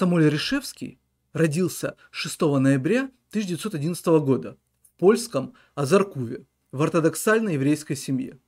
Самуэль Решевский родился 6 ноября 1911 года в польском Азаркуве в ортодоксальной еврейской семье.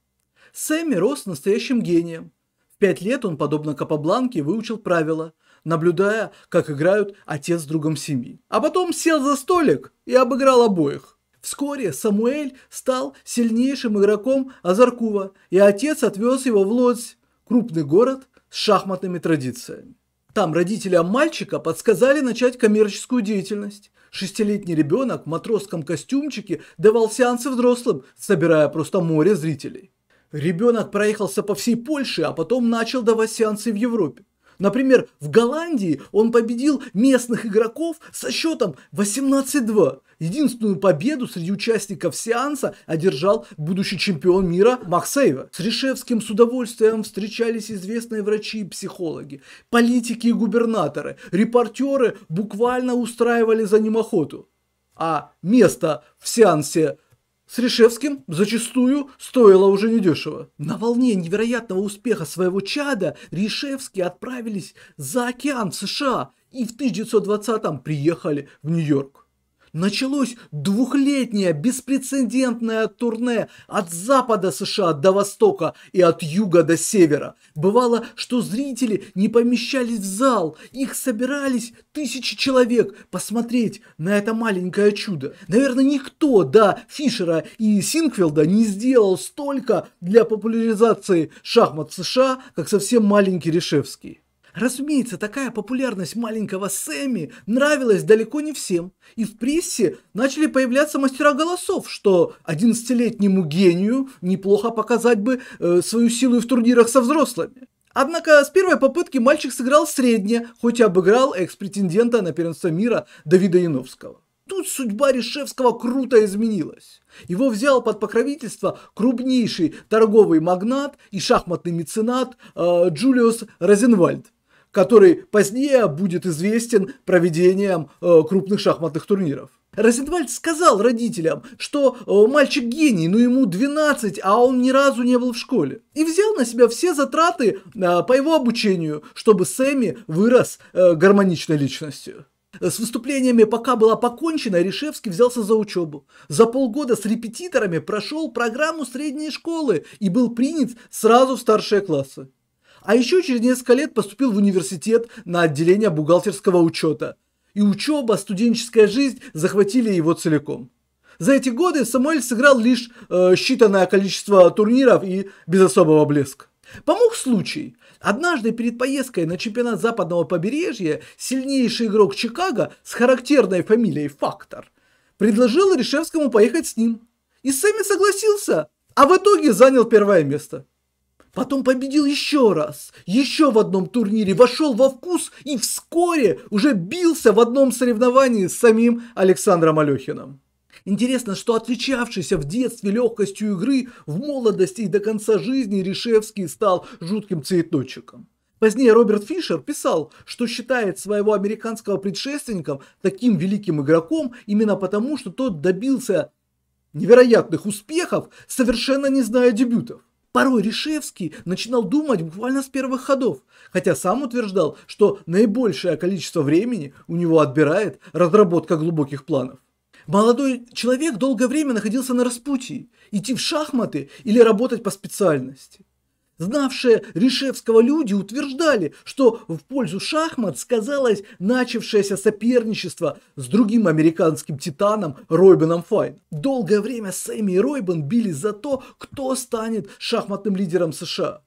Сэмми рос настоящим гением. В пять лет он, подобно Капабланке, выучил правила, наблюдая, как играют отец с другом семьи. А потом сел за столик и обыграл обоих. Вскоре Самуэль стал сильнейшим игроком Азаркува, и отец отвез его в Лодзь, крупный город с шахматными традициями. Там родителям мальчика подсказали начать коммерческую деятельность. Шестилетний ребенок в матросском костюмчике давал сеансы взрослым, собирая просто море зрителей. Ребенок проехался по всей Польше, а потом начал давать сеансы в Европе. Например, в Голландии он победил местных игроков со счетом 18-2. Единственную победу среди участников сеанса одержал будущий чемпион мира Максейва. С Решевским с удовольствием встречались известные врачи и психологи, политики и губернаторы, репортеры буквально устраивали за ним охоту. А место в сеансе с Решевским зачастую стоило уже недешево. На волне невероятного успеха своего чада Решевские отправились за океан в США и в 1920-м приехали в Нью-Йорк началось двухлетнее беспрецедентное турне от запада США до востока и от юга до севера. Бывало, что зрители не помещались в зал, их собирались тысячи человек посмотреть на это маленькое чудо. Наверное, никто до Фишера и Синквилда, не сделал столько для популяризации шахмат США, как совсем маленький Решевский. Разумеется, такая популярность маленького Сэмми нравилась далеко не всем, и в прессе начали появляться мастера голосов, что 11-летнему гению неплохо показать бы э, свою силу в турнирах со взрослыми. Однако с первой попытки мальчик сыграл средне, хоть и обыграл экс-претендента на первенство мира Давида Яновского. Тут судьба Решевского круто изменилась. Его взял под покровительство крупнейший торговый магнат и шахматный меценат э, Джулиус Розенвальд который позднее будет известен проведением э, крупных шахматных турниров. Розенвальд сказал родителям, что э, мальчик гений, но ему 12, а он ни разу не был в школе. И взял на себя все затраты э, по его обучению, чтобы Сэмми вырос э, гармоничной личностью. С выступлениями пока была покончена, Решевский взялся за учебу. За полгода с репетиторами прошел программу средней школы и был принят сразу в старшие классы. А еще через несколько лет поступил в университет на отделение бухгалтерского учета. И учеба, студенческая жизнь захватили его целиком. За эти годы Самуэль сыграл лишь э, считанное количество турниров и без особого блеска. Помог случай. Однажды перед поездкой на чемпионат западного побережья сильнейший игрок Чикаго с характерной фамилией Фактор предложил Решевскому поехать с ним. И Сэмми согласился, а в итоге занял первое место. Потом победил еще раз, еще в одном турнире, вошел во вкус и вскоре уже бился в одном соревновании с самим Александром Алехиным. Интересно, что отличавшийся в детстве легкостью игры, в молодости и до конца жизни Решевский стал жутким цветочком. Позднее Роберт Фишер писал, что считает своего американского предшественника таким великим игроком именно потому, что тот добился невероятных успехов, совершенно не зная дебютов. Порой Решевский начинал думать буквально с первых ходов, хотя сам утверждал, что наибольшее количество времени у него отбирает разработка глубоких планов. Молодой человек долгое время находился на распутии – идти в шахматы или работать по специальности. Знавшие Решевского люди утверждали, что в пользу шахмат сказалось начавшееся соперничество с другим американским титаном Ройбеном Файн. Долгое время Сэмми и Ройбен бились за то, кто станет шахматным лидером США.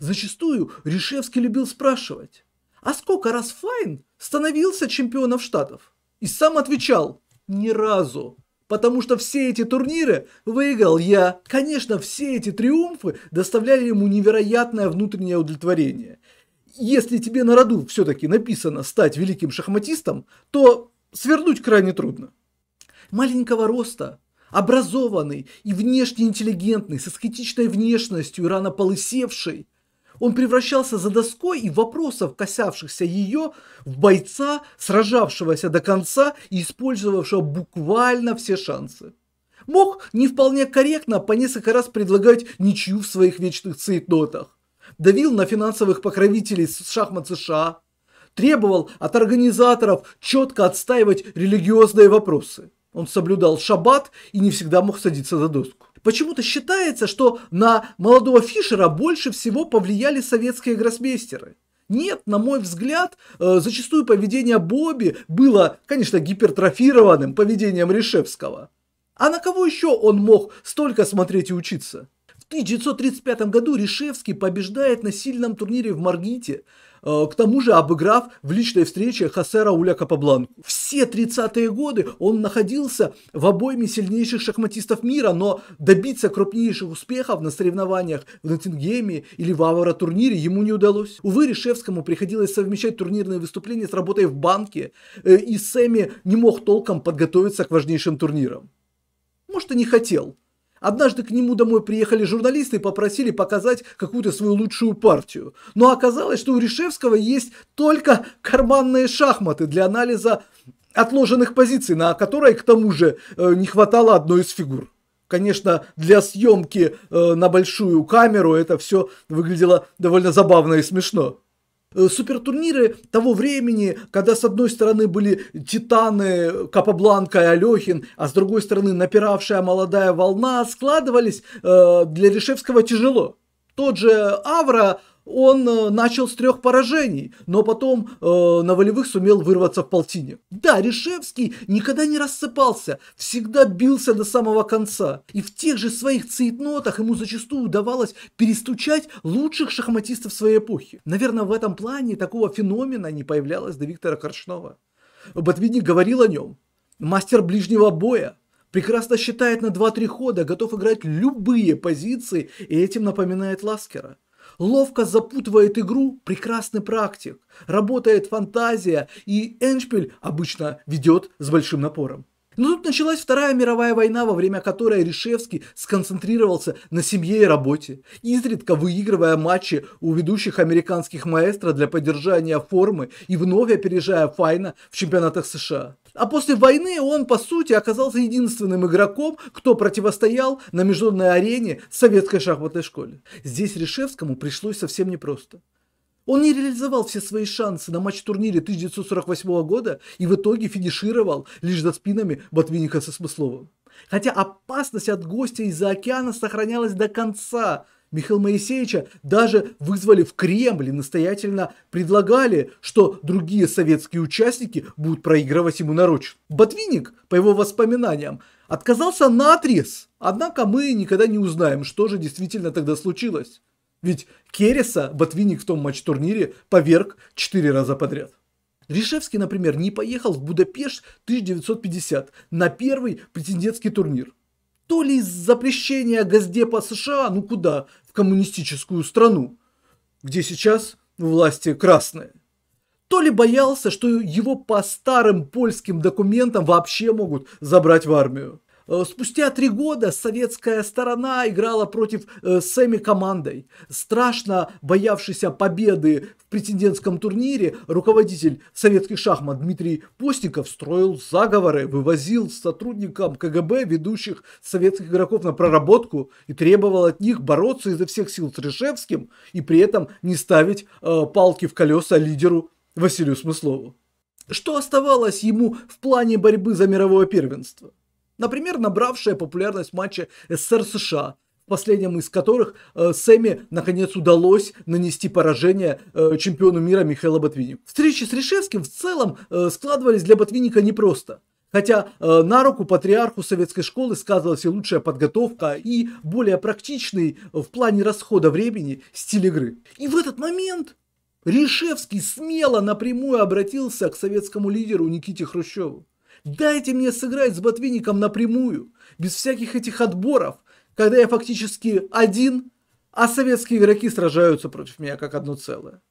Зачастую Решевский любил спрашивать, а сколько раз Файн становился чемпионом штатов? И сам отвечал – ни разу. Потому что все эти турниры выиграл я. Конечно, все эти триумфы доставляли ему невероятное внутреннее удовлетворение. Если тебе на роду все-таки написано стать великим шахматистом, то свернуть крайне трудно. Маленького роста, образованный и внешне интеллигентный, с аскетичной внешностью и рано полысевший – он превращался за доской и вопросов, касавшихся ее, в бойца, сражавшегося до конца и использовавшего буквально все шансы. Мог не вполне корректно по несколько раз предлагать ничью в своих вечных цейтнотах. Давил на финансовых покровителей шахмат США. Требовал от организаторов четко отстаивать религиозные вопросы. Он соблюдал шаббат и не всегда мог садиться за доску. Почему-то считается, что на молодого Фишера больше всего повлияли советские гроссмейстеры. Нет, на мой взгляд, э, зачастую поведение Бобби было, конечно, гипертрофированным поведением Решевского. А на кого еще он мог столько смотреть и учиться? В 1935 году Решевский побеждает на сильном турнире в Маргите, э, к тому же обыграв в личной встрече Хасера Уля Капабланку. Все 30-е годы он находился в обойме сильнейших шахматистов мира, но добиться крупнейших успехов на соревнованиях в Ноттингеме или в Авара-турнире ему не удалось. Увы, Решевскому приходилось совмещать турнирные выступления с работой в банке, э, и Сэмми не мог толком подготовиться к важнейшим турнирам. Может, и не хотел. Однажды к нему домой приехали журналисты и попросили показать какую-то свою лучшую партию. Но оказалось, что у Решевского есть только карманные шахматы для анализа отложенных позиций, на которой, к тому же, э, не хватало одной из фигур. Конечно, для съемки э, на большую камеру это все выглядело довольно забавно и смешно. Э, супертурниры того времени, когда с одной стороны были Титаны, Капабланка и Алехин, а с другой стороны напиравшая молодая волна, складывались э, для Решевского тяжело. Тот же Авра он э, начал с трех поражений, но потом э, на волевых сумел вырваться в полтине. Да, Решевский никогда не рассыпался, всегда бился до самого конца. И в тех же своих цитнотах ему зачастую удавалось перестучать лучших шахматистов своей эпохи. Наверное, в этом плане такого феномена не появлялось до Виктора Корчнова. Ботвинник говорил о нем. Мастер ближнего боя, прекрасно считает на 2-3 хода, готов играть любые позиции, и этим напоминает Ласкера. Ловко запутывает игру прекрасный практик, работает фантазия, и Эншпиль обычно ведет с большим напором. Но тут началась Вторая мировая война, во время которой Решевский сконцентрировался на семье и работе, изредка выигрывая матчи у ведущих американских маэстро для поддержания формы и вновь опережая Файна в чемпионатах США. А после войны он, по сути, оказался единственным игроком, кто противостоял на международной арене советской шахматной школе. Здесь Решевскому пришлось совсем непросто. Он не реализовал все свои шансы на матч-турнире 1948 года и в итоге финишировал лишь за спинами Ботвинника со Смысловым. Хотя опасность от гостя из-за океана сохранялась до конца – Михаила Моисеевича даже вызвали в Кремль и настоятельно предлагали, что другие советские участники будут проигрывать ему нарочно. Ботвинник, по его воспоминаниям, отказался на отрез, однако мы никогда не узнаем, что же действительно тогда случилось. Ведь Кереса Ботвинник в том матч-турнире поверг четыре раза подряд. Решевский, например, не поехал в Будапешт 1950 на первый претендентский турнир. То ли из запрещения Газдепа США, ну куда, коммунистическую страну, где сейчас у власти красные. То ли боялся, что его по старым польским документам вообще могут забрать в армию. Э, спустя три года советская сторона играла против э, Сэми командой. Страшно боявшийся победы в претендентском турнире руководитель советских шахмат Дмитрий Постников строил заговоры, вывозил сотрудникам КГБ ведущих советских игроков на проработку и требовал от них бороться изо всех сил с Решевским и при этом не ставить э, палки в колеса лидеру Василию Смыслову. Что оставалось ему в плане борьбы за мировое первенство? Например, набравшая популярность матча СССР-США, в последнем из которых э, Сэмми наконец удалось нанести поражение э, чемпиону мира Михаилу Ботвиннику. Встречи с Решевским в целом э, складывались для Ботвинника непросто. Хотя э, на руку патриарху советской школы сказывалась и лучшая подготовка, и более практичный в плане расхода времени стиль игры. И в этот момент Решевский смело напрямую обратился к советскому лидеру Никите Хрущеву. Дайте мне сыграть с Ботвинником напрямую, без всяких этих отборов, когда я фактически один, а советские игроки сражаются против меня как одно целое.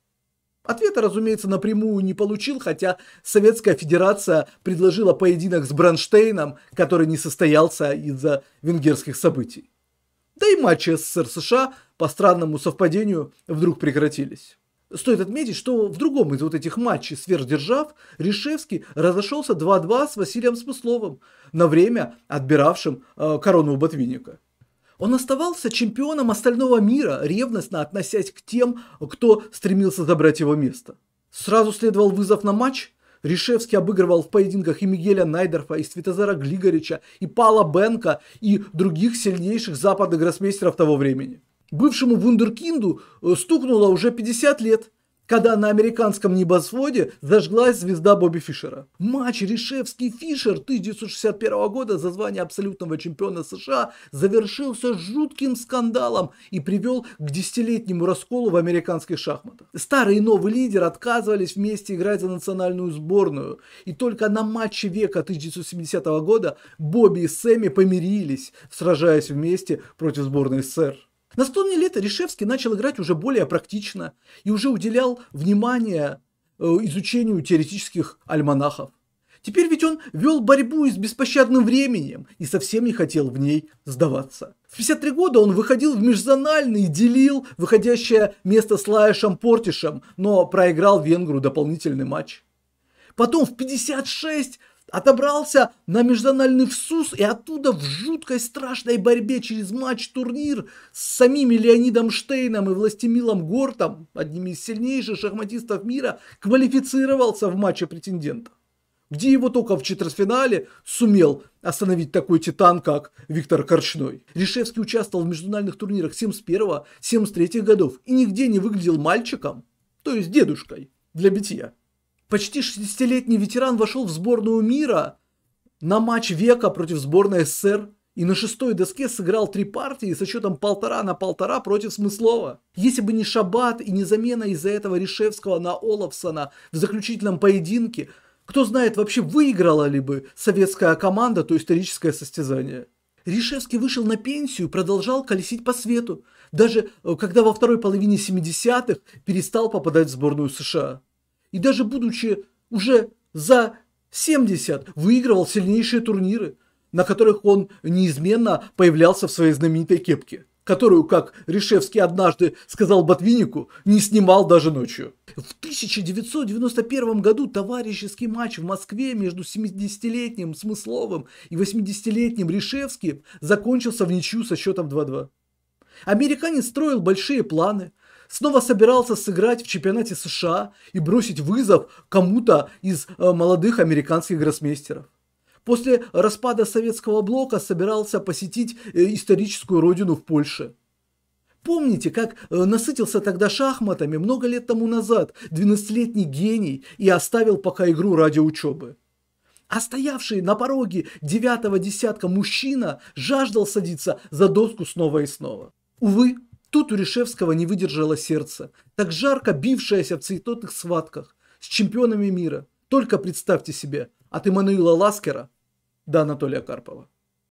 Ответа, разумеется, напрямую не получил, хотя Советская Федерация предложила поединок с Бронштейном, который не состоялся из-за венгерских событий. Да и матчи СССР-США по странному совпадению вдруг прекратились. Стоит отметить, что в другом из вот этих матчей сверхдержав Решевский разошелся 2-2 с Василием Смысловым, на время отбиравшим э, корону у Ботвинника. Он оставался чемпионом остального мира, ревностно относясь к тем, кто стремился забрать его место. Сразу следовал вызов на матч. Решевский обыгрывал в поединках и Мигеля Найдерфа, и Светозара Глигорича, и Пала Бенка, и других сильнейших западных гроссмейстеров того времени бывшему вундеркинду э, стукнуло уже 50 лет, когда на американском небосводе зажглась звезда Бобби Фишера. Матч Решевский-Фишер 1961 года за звание абсолютного чемпиона США завершился жутким скандалом и привел к десятилетнему расколу в американских шахматах. Старый и новый лидер отказывались вместе играть за национальную сборную, и только на матче века 1970 года Бобби и Сэмми помирились, сражаясь вместе против сборной СССР. Настольные лето Решевский начал играть уже более практично и уже уделял внимание э, изучению теоретических альманахов. Теперь ведь он вел борьбу и с беспощадным временем и совсем не хотел в ней сдаваться. В 53 года он выходил в межзональный и делил выходящее место с Лаешем Портишем, но проиграл венгру дополнительный матч. Потом в 56 отобрался на международный ВСУС и оттуда в жуткой страшной борьбе через матч-турнир с самими Леонидом Штейном и Властемилом Гортом, одними из сильнейших шахматистов мира, квалифицировался в матче претендента, Где его только в четвертьфинале сумел остановить такой титан, как Виктор Корчной. Решевский участвовал в международных турнирах 71-73 годов и нигде не выглядел мальчиком, то есть дедушкой для битья. Почти 60-летний ветеран вошел в сборную мира на матч века против сборной СССР и на шестой доске сыграл три партии со счетом полтора на полтора против Смыслова. Если бы не Шабат и не замена из-за этого Решевского на Оловсона в заключительном поединке, кто знает вообще выиграла ли бы советская команда то историческое состязание. Ришевский вышел на пенсию продолжал колесить по свету, даже э, когда во второй половине 70-х перестал попадать в сборную США и даже будучи уже за 70, выигрывал сильнейшие турниры, на которых он неизменно появлялся в своей знаменитой кепке, которую, как Решевский однажды сказал Ботвиннику, не снимал даже ночью. В 1991 году товарищеский матч в Москве между 70-летним Смысловым и 80-летним Решевским закончился в ничью со счетом 2-2. Американец строил большие планы – снова собирался сыграть в чемпионате США и бросить вызов кому-то из э, молодых американских гроссмейстеров. После распада советского блока собирался посетить э, историческую родину в Польше. Помните, как э, насытился тогда шахматами много лет тому назад 12-летний гений и оставил пока игру ради учебы? А стоявший на пороге девятого десятка мужчина жаждал садиться за доску снова и снова. Увы, Тут у Решевского не выдержало сердце, так жарко бившееся в цветотных схватках с чемпионами мира. Только представьте себе, от Эммануила Ласкера до Анатолия Карпова.